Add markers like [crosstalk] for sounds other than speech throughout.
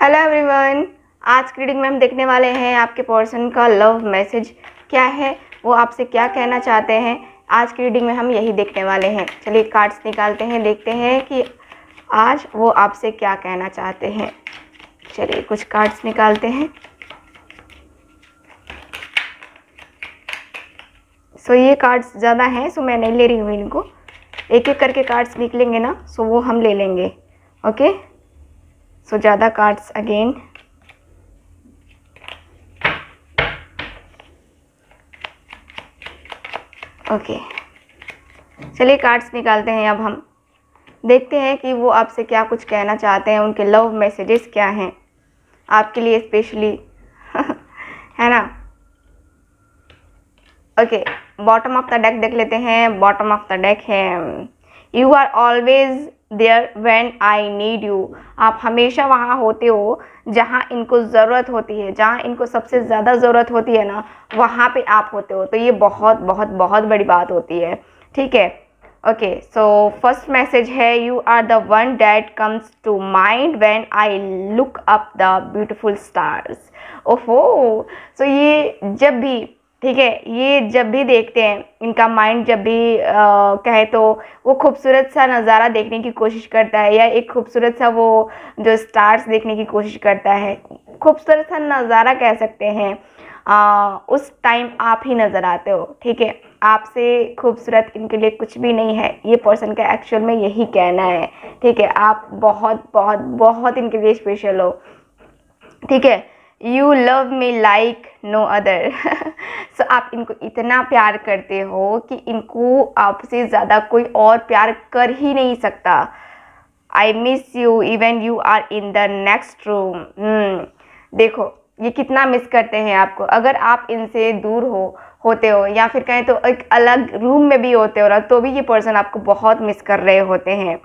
Hello everyone आज की reading में हम देखने वाले हैं आपके पर्सन का लव मैसेज क्या है वो आपसे क्या कहना चाहते हैं आज की रीडिंग में हम यही देखने वाले हैं चलिए कार्ड्स निकालते हैं देखते हैं कि आज वो आपसे क्या कहना चाहते हैं चलिए कुछ कार्ड्स निकालते हैं सो so, ये कार्ड्स ज़्यादा हैं सो so मैं नहीं ले रही हूँ इनको एक एक करके कार्ड्स निकलेंगे ना सो so वो हम ले लेंगे ओके okay? so ज़्यादा कार्ड्स अगेन ओके चलिए कार्ड्स निकालते हैं अब हम देखते हैं कि वो आपसे क्या कुछ कहना चाहते हैं उनके लव मैसेजेस क्या हैं आपके लिए स्पेशली [laughs] है ना okay bottom of the deck देख लेते हैं बॉटम ऑफ द डेक है you are always there when I need you आप हमेशा वहाँ होते हो जहाँ इनको ज़रूरत होती है जहाँ इनको सबसे ज़्यादा ज़रूरत होती है ना वहाँ पे आप होते हो तो ये बहुत बहुत बहुत बड़ी बात होती है ठीक है ओके सो फर्स्ट मैसेज है you are the one that comes to mind when I look up the beautiful stars ओफो सो ये जब भी ठीक है ये जब भी देखते हैं इनका माइंड जब भी कहे तो वो खूबसूरत सा नज़ारा देखने की कोशिश करता है या एक खूबसूरत सा वो जो स्टार्स देखने की कोशिश करता है खूबसूरत सा नज़ारा कह सकते हैं आ, उस टाइम आप ही नज़र आते हो ठीक है आपसे खूबसूरत इनके लिए कुछ भी नहीं है ये पर्सन का एक्चुअल में यही कहना है ठीक है आप बहुत बहुत बहुत इनके लिए स्पेशल हो ठीक है you love me like no other so आप इनको इतना प्यार करते हो कि इनको आपसे ज़्यादा कोई और प्यार कर ही नहीं सकता I miss you even you are in the next room देखो ये कितना मिस करते हैं आपको अगर आप इनसे दूर हो होते हो या फिर कहें तो एक अलग रूम में भी होते हो ना तो भी ये पर्सन आपको बहुत मिस कर रहे होते हैं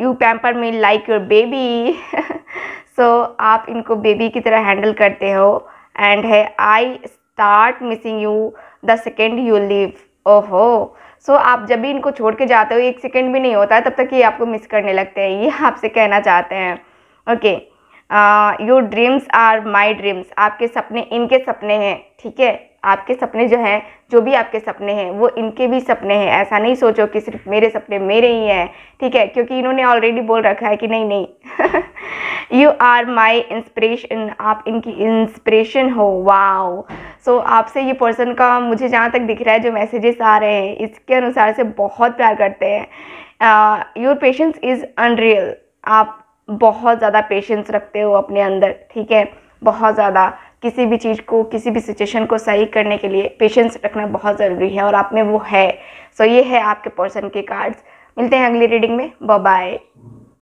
you pamper me like your baby so so, आप इनको बेबी की तरह हैंडल करते हो एंड है I start missing you the second you leave ओहो सो आप जब भी इनको छोड़ के जाते हो एक सेकेंड भी नहीं होता है तब तक ये आपको मिस करने लगते हैं ये आपसे कहना चाहते हैं okay your dreams are my dreams आपके सपने इनके सपने हैं ठीक है आपके सपने जो हैं जो भी आपके सपने हैं वो इनके भी सपने हैं ऐसा नहीं सोचो कि सिर्फ मेरे सपने मेरे ही हैं ठीक है क्योंकि इन्होंने ऑलरेडी बोल रखा है कि नहीं नहीं [laughs] यू आर माई इंस्परेशन आप इनकी इंस्परेशन हो वाओ सो so, आपसे ये पर्सन का मुझे जहाँ तक दिख रहा है जो मैसेजेस आ रहे हैं इसके अनुसार से बहुत प्यार करते हैं योर पेशेंस इज़ अनरियल आप बहुत ज़्यादा पेशेंस रखते हो अपने अंदर ठीक है बहुत ज़्यादा किसी भी चीज़ को किसी भी सिचुएशन को सही करने के लिए पेशेंस रखना बहुत ज़रूरी है और आप में वो है सो so, ये है आपके पर्सन के कार्ड्स मिलते हैं अगली रीडिंग में बाय